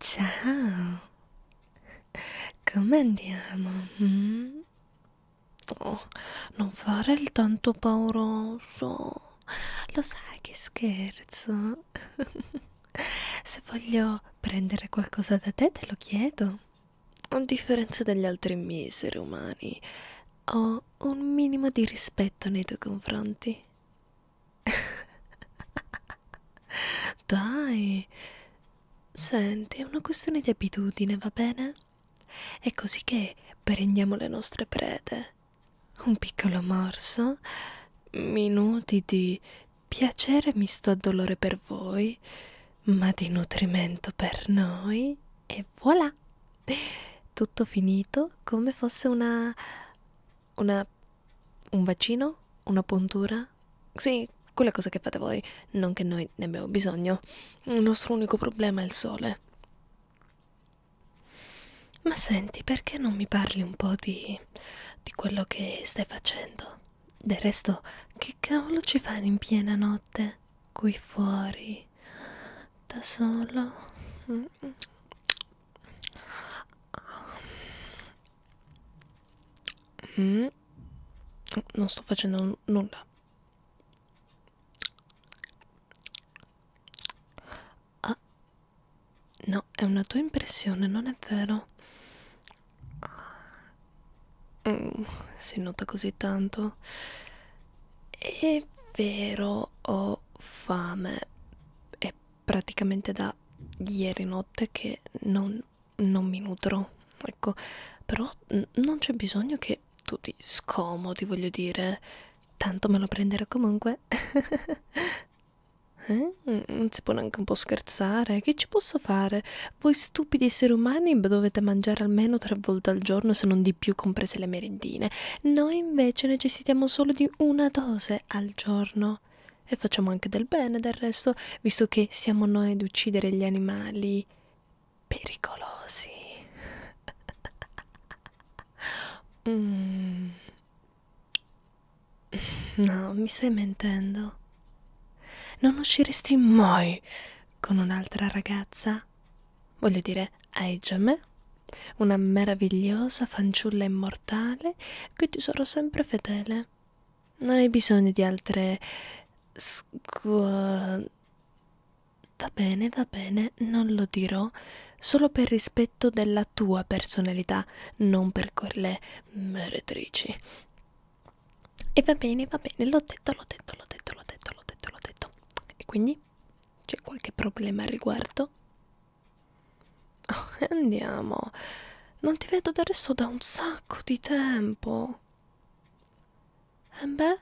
Ciao! Come andiamo? Mm? Oh, non fare il tanto pauroso. Lo sai che scherzo. Se voglio prendere qualcosa da te, te lo chiedo. A differenza degli altri miseri umani, ho un minimo di rispetto nei tuoi confronti. Dai, Senti, è una questione di abitudine, va bene? È così che prendiamo le nostre prede. Un piccolo morso, minuti di piacere misto a dolore per voi, ma di nutrimento per noi, e voilà! Tutto finito come fosse una. una. un vaccino? Una puntura? Sì, quella cosa che fate voi, non che noi ne abbiamo bisogno. Il nostro unico problema è il sole. Ma senti, perché non mi parli un po' di, di quello che stai facendo? Del resto, che cavolo ci fai in piena notte? Qui fuori, da solo. Mm -mm. Non sto facendo nulla. è una tua impressione, non è vero? Mm, si nota così tanto. È vero, ho fame. È praticamente da ieri notte che non, non mi nutro. Ecco, però non c'è bisogno che tu ti scomodi, voglio dire. Tanto me lo prenderò comunque. Eh? Mm, non si può neanche un po' scherzare. Che ci posso fare? Voi stupidi esseri umani dovete mangiare almeno tre volte al giorno, se non di più, comprese le merendine. Noi invece necessitiamo solo di una dose al giorno. E facciamo anche del bene del resto, visto che siamo noi ad uccidere gli animali pericolosi. mm. No, mi stai mentendo non usciresti mai con un'altra ragazza? Voglio dire, hai già me, una meravigliosa fanciulla immortale che ti sarò sempre fedele. Non hai bisogno di altre scu... Va bene, va bene, non lo dirò, solo per rispetto della tua personalità, non per quelle meretrici. E va bene, va bene, l'ho detto, l'ho detto, l'ho detto, l'ho quindi c'è qualche problema al riguardo? Oh, andiamo, non ti vedo da resto da un sacco di tempo. E eh beh,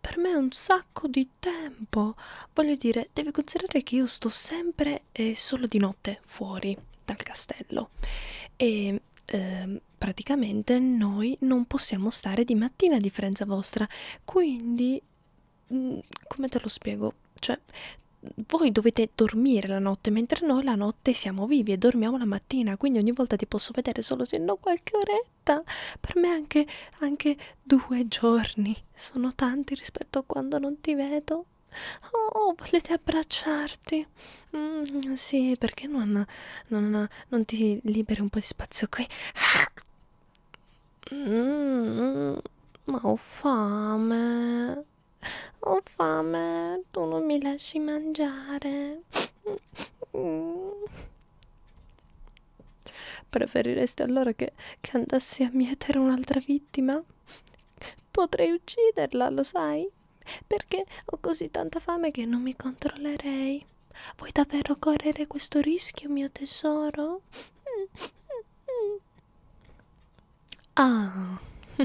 per me è un sacco di tempo. Voglio dire, devi considerare che io sto sempre e eh, solo di notte fuori dal castello e eh, praticamente noi non possiamo stare di mattina a differenza vostra. Quindi, mm, come te lo spiego? cioè voi dovete dormire la notte mentre noi la notte siamo vivi e dormiamo la mattina quindi ogni volta ti posso vedere solo se no qualche oretta per me anche, anche due giorni sono tanti rispetto a quando non ti vedo oh volete abbracciarti mm, sì perché non, non, non ti liberi un po' di spazio qui mm, ma ho fame ho fame, tu non mi lasci mangiare. Preferiresti allora che, che andassi a mietere un'altra vittima? Potrei ucciderla, lo sai? Perché ho così tanta fame che non mi controllerei. Vuoi davvero correre questo rischio, mio tesoro? Ah,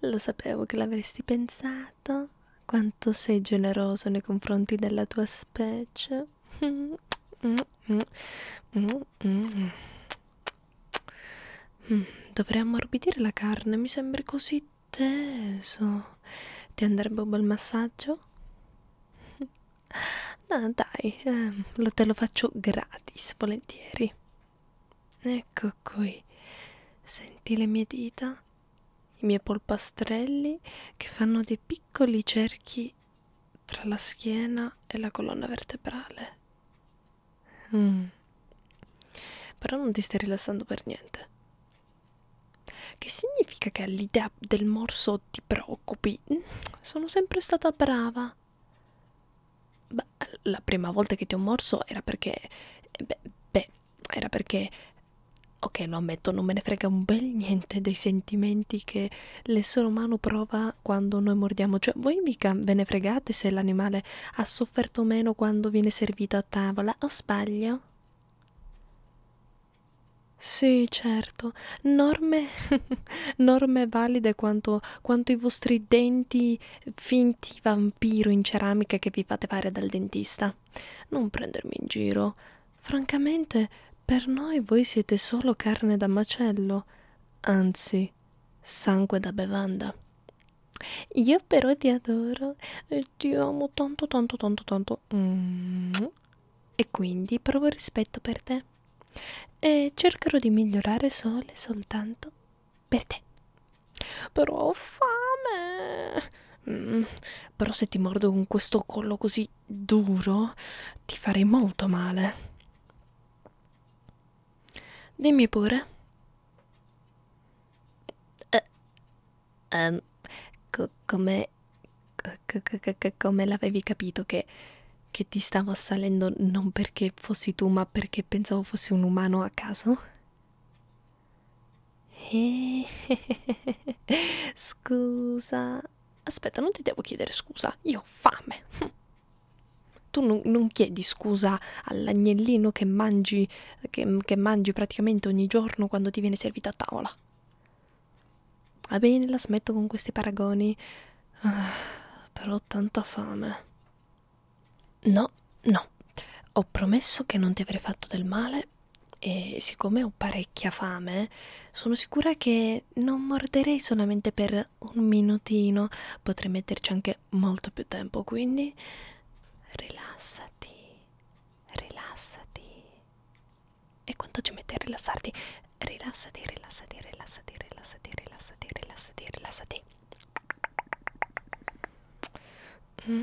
lo sapevo che l'avresti pensato. Quanto sei generoso nei confronti della tua specie. Mm, dovrei ammorbidire la carne, mi sembri così teso. Ti andrebbe un bel massaggio? No, dai, eh, lo te lo faccio gratis, volentieri. Ecco qui. Senti le mie dita? i miei polpastrelli che fanno dei piccoli cerchi tra la schiena e la colonna vertebrale. Mm. Però non ti stai rilassando per niente. Che significa che all'idea del morso ti preoccupi? Mm, sono sempre stata brava. Beh, la prima volta che ti ho morso era perché. Eh, beh, beh era perché ok lo ammetto non me ne frega un bel niente dei sentimenti che l'essere umano prova quando noi mordiamo cioè voi mica ve ne fregate se l'animale ha sofferto meno quando viene servito a tavola o sbaglio? Sì, certo, norme, norme valide quanto, quanto i vostri denti finti vampiro in ceramica che vi fate fare dal dentista. Non prendermi in giro. Francamente, per noi voi siete solo carne da macello, anzi, sangue da bevanda. Io però ti adoro e ti amo tanto tanto tanto tanto. Mm. E quindi provo rispetto per te e cercherò di migliorare sole soltanto per te. Però ho fame. Mm. Però se ti mordo con questo collo così duro ti farei molto male. Dimmi pure. Uh, um, co come co co come l'avevi capito che, che ti stavo assalendo non perché fossi tu, ma perché pensavo fossi un umano a caso? Eh, scusa. Aspetta, non ti devo chiedere scusa, io ho fame tu non, non chiedi scusa all'agnellino che mangi, che, che mangi praticamente ogni giorno quando ti viene servito a tavola. Va bene, la smetto con questi paragoni, ah, però ho tanta fame. No, no, ho promesso che non ti avrei fatto del male e siccome ho parecchia fame, sono sicura che non morderei solamente per un minutino, potrei metterci anche molto più tempo, quindi rilassati, rilassati. E quanto ci mette a rilassarti? Rilassati, rilassati, rilassati, rilassati, rilassati, rilassati, rilassati. Mm.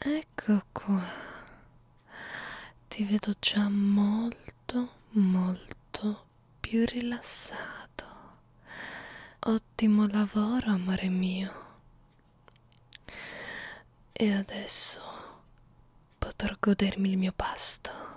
Ecco qua, ti vedo già molto molto più rilassato. Ottimo lavoro, amore mio. E adesso potrò godermi il mio pasto.